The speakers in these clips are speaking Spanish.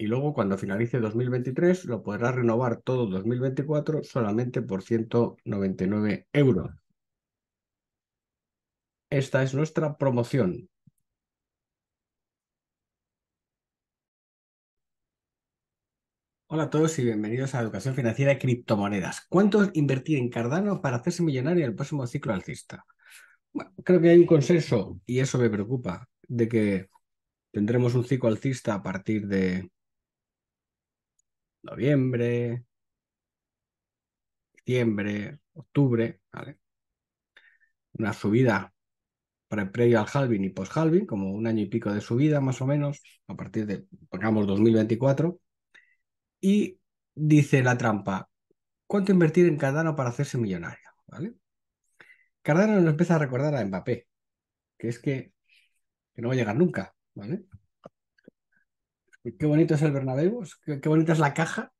y luego cuando finalice 2023 lo podrás renovar todo 2024 solamente por 199 euros. Esta es nuestra promoción. Hola a todos y bienvenidos a Educación Financiera de Criptomonedas. ¿Cuánto invertir en Cardano para hacerse millonario en el próximo ciclo alcista? creo que hay un consenso, y eso me preocupa, de que tendremos un ciclo alcista a partir de noviembre, diciembre, octubre, ¿vale? Una subida para previo al halving y post-halving, como un año y pico de subida más o menos, a partir de, pongamos, 2024. Y dice la trampa, ¿cuánto invertir en Cardano para hacerse millonario? ¿Vale? Cardano nos empieza a recordar a Mbappé, que es que, que no va a llegar nunca, ¿vale? Qué bonito es el Bernabéu, pues, qué, bonita es la caja.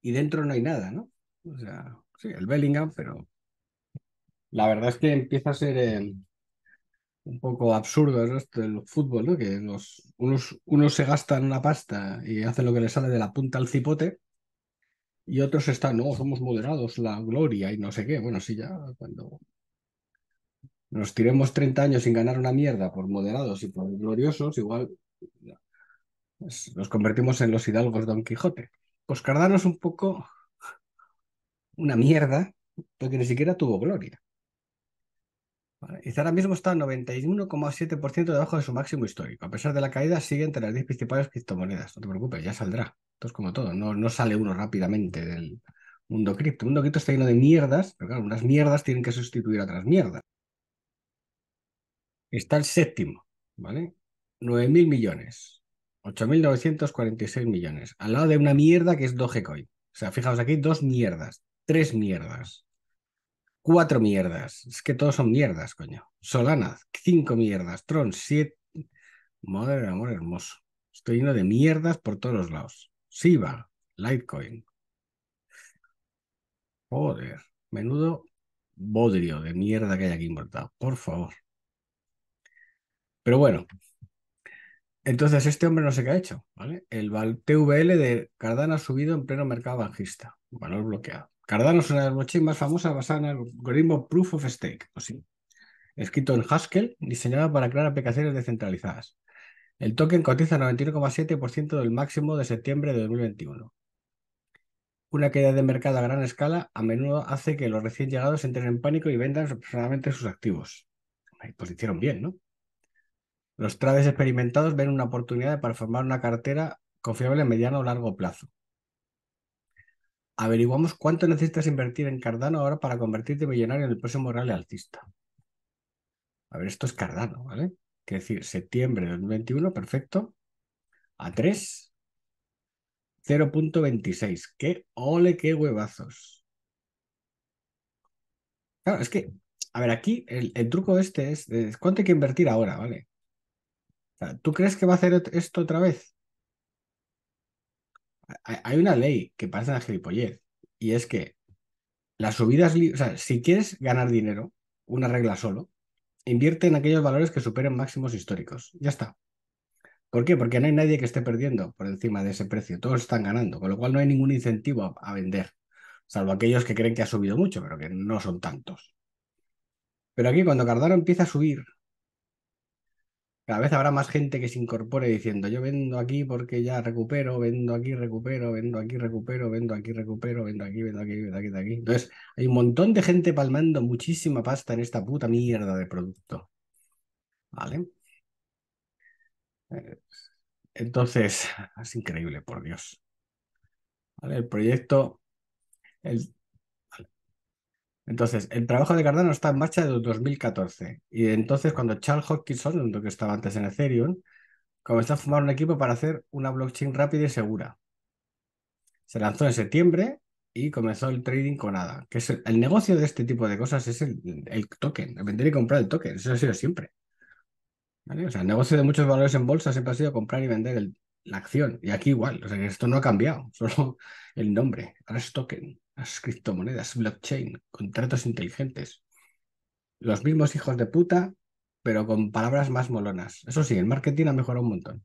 Y dentro no hay nada, ¿no? O sea, sí, el Bellingham, pero la verdad es que empieza a ser eh, un poco absurdo el fútbol, ¿no? Que unos, unos se gastan una pasta y hacen lo que les sale de la punta al cipote y otros están, no, somos moderados, la gloria y no sé qué. Bueno, si ya cuando nos tiremos 30 años sin ganar una mierda por moderados y por gloriosos, igual pues, nos convertimos en los hidalgos Don Quijote. Pues Cardano es un poco una mierda, porque ni siquiera tuvo gloria. Y ahora mismo está 91,7% debajo de su máximo histórico. A pesar de la caída, sigue entre las 10 principales criptomonedas. No te preocupes, ya saldrá. Esto como todo, no, no sale uno rápidamente del mundo cripto. El mundo cripto está lleno de mierdas, pero claro, unas mierdas tienen que sustituir a otras mierdas. Está el séptimo, ¿vale? 9.000 millones. 8.946 millones. Al lado de una mierda que es Dogecoin. O sea, fijaos aquí, dos mierdas, tres mierdas, cuatro mierdas. Es que todos son mierdas, coño. Solana, cinco mierdas. Tron, siete. Madre de amor hermoso. Estoy lleno de mierdas por todos los lados. Siva, Litecoin. Joder, menudo bodrio de mierda que hay aquí importado. Por favor. Pero bueno, entonces, este hombre no sé qué ha hecho, ¿vale? El TVL de Cardano ha subido en pleno mercado bajista, valor bloqueado. Cardano es una de las blockchains más famosas basada en el algoritmo Proof of Stake, o sí, escrito en Haskell, diseñado para crear aplicaciones descentralizadas. El token cotiza 91,7% del máximo de septiembre de 2021. Una caída de mercado a gran escala a menudo hace que los recién llegados entren en pánico y vendan personalmente sus activos. Pues hicieron bien, ¿no? Los traders experimentados ven una oportunidad para formar una cartera confiable a mediano o largo plazo. Averiguamos cuánto necesitas invertir en Cardano ahora para convertirte millonario en el próximo rally altista. A ver, esto es Cardano, ¿vale? Quiere decir, septiembre de 2021, perfecto. A 3, 0.26. ¡Qué ole, qué huevazos! Claro, es que, a ver, aquí el, truco este es, cuánto hay que invertir ahora, ¿vale? ¿Tú crees que va a hacer esto otra vez? Hay una ley que parece una gilipollez y es que las subidas, si quieres ganar dinero, una regla solo, invierte en aquellos valores que superen máximos históricos. Ya está. ¿Por qué? Porque no hay nadie que esté perdiendo por encima de ese precio. Todos están ganando, con lo cual no hay ningún incentivo a, a vender, salvo aquellos que creen que ha subido mucho, pero que no son tantos. Pero aquí cuando Cardano empieza a subir, cada vez habrá más gente que se incorpore diciendo, yo vendo aquí porque ya recupero, vendo aquí, recupero, vendo aquí, recupero, vendo aquí, recupero, vendo aquí, vendo aquí, vendo aquí, vendo aquí. Entonces, hay un montón de gente palmando muchísima pasta en esta puta mierda de producto. ¿Vale? Eh, entonces, es increíble, por Dios. ¿Vale? El proyecto, el, entonces, el trabajo de Cardano está en marcha desde 2014. Y entonces, cuando Charles Hopkinson, que estaba antes en Ethereum, comenzó a formar un equipo para hacer una blockchain rápida y segura. Se lanzó en septiembre y comenzó el trading con ADA, que es el, negocio de este tipo de cosas es el, token, vender y comprar el token. Eso ha sido siempre. O sea, el negocio de muchos valores en bolsa siempre ha sido comprar y vender la acción. Y aquí igual, esto no ha cambiado, solo el nombre, ahora es token las criptomonedas, blockchain, contratos inteligentes. Los mismos hijos de puta, pero con palabras más molonas. Eso sí, el marketing ha mejorado un montón.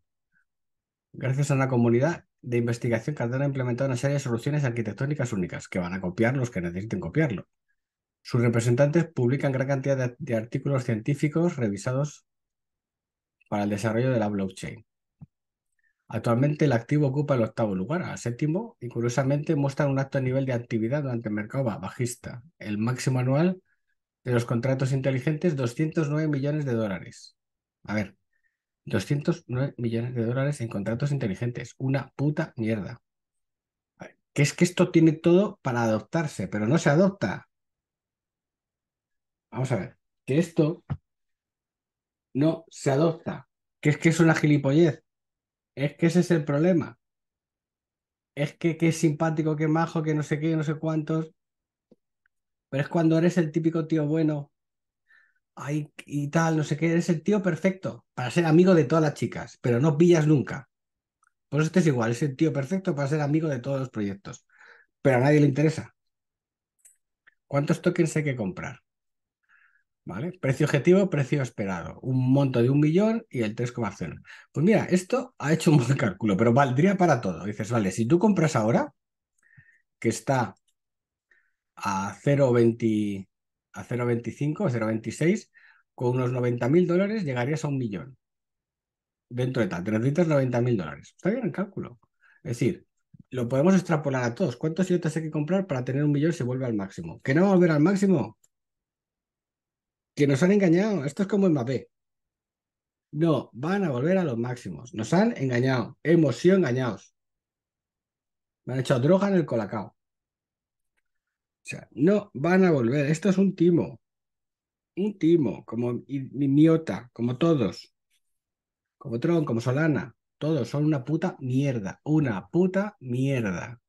Gracias a una comunidad de investigación que ha implementado una serie de soluciones arquitectónicas únicas que van a copiar los que necesiten copiarlo. Sus representantes publican gran cantidad de, artículos científicos revisados para el desarrollo de la blockchain. Actualmente el activo ocupa el octavo lugar, al séptimo, y curiosamente muestra un alto nivel de actividad durante el mercado bajista, el máximo anual de los contratos inteligentes, 209 millones de dólares. A ver, 209 millones de dólares en contratos inteligentes, una puta mierda. ¿Qué es que esto tiene todo para adoptarse, pero no se adopta. Vamos a ver, que esto no se adopta, que es que es una gilipollez es que ese es el problema. Es que es simpático, qué majo, que no sé qué, no sé cuántos. Pero es cuando eres el típico tío bueno, y tal, no sé qué, eres el tío perfecto para ser amigo de todas las chicas, pero no pillas nunca. Por eso este es igual, es el tío perfecto para ser amigo de todos los proyectos, pero a nadie le interesa. ¿Cuántos tokens hay que comprar? ¿Vale? Precio objetivo, precio esperado. Un monto de un millón y el 3,0. Pues mira, esto ha hecho un buen cálculo, pero valdría para todo. Dices, vale, si tú compras ahora, que está a 0,20, a 0,25, 0,26, con unos 90.000 dólares llegarías a un millón. Dentro de tal, 390 mil dólares. Está bien el cálculo. Es decir, lo podemos extrapolar a todos. ¿Cuántos idiotas hay que comprar para tener un millón se vuelve al máximo? ¿Que no a volver al máximo? que nos han engañado. Esto es como Mbappé. No, van a volver a los máximos. Nos han engañado. Hemos sido engañados. Me han echado droga en el colacao. O sea, no van a volver. Esto es un timo. Un timo, como Miota, como todos. Como Tron, como Solana. Todos son una puta mierda. Una puta mierda.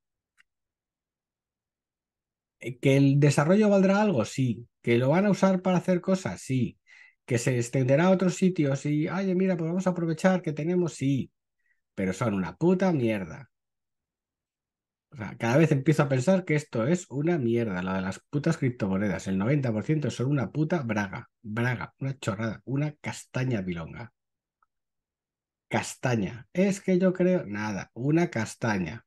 Eh, ¿Que el desarrollo valdrá algo? Sí. ¿Que lo van a usar para hacer cosas? Sí. ¿Que se extenderá a otros sitios? Y, Ay, mira, pues vamos a aprovechar que tenemos, sí. Pero son una puta mierda. O sea, cada vez empiezo a pensar que esto es una mierda, lo de las putas criptomonedas. El 90% son una puta braga, braga, una chorrada, una castaña bilonga. Castaña. Es que yo creo, nada, una castaña.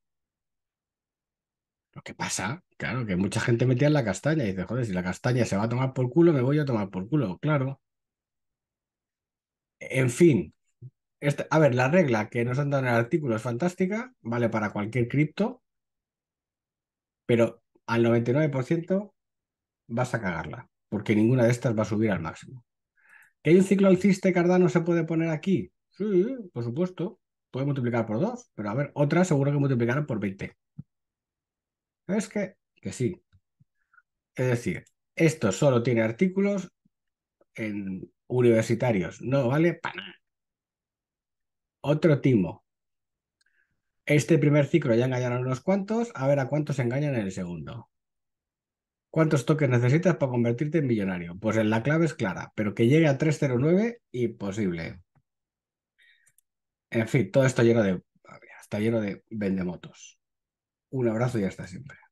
Lo que pasa Claro, que mucha gente metía en la castaña y dice, joder, si la castaña se va a tomar por culo, me voy a tomar por culo, claro. En fin, este, a ver, la regla que nos han dado en el artículo es fantástica, vale para cualquier cripto, pero al 99% vas a cagarla, porque ninguna de estas va a subir al máximo. ¿Que hay un ciclo alciste Cardano se puede poner aquí? Sí, por supuesto, puede multiplicar por dos pero a ver, otra seguro que multiplicaron por 20. Es que que sí. Es decir, esto solo tiene artículos en universitarios, no vale para Otro timo. Este primer ciclo ya engañaron unos cuantos, a ver a cuántos engañan en el segundo. ¿Cuántos toques necesitas para convertirte en millonario? Pues la clave es clara, pero que llegue a 309, imposible. En fin, todo esto lleno de. Está lleno de vendemotos. Un abrazo y hasta siempre.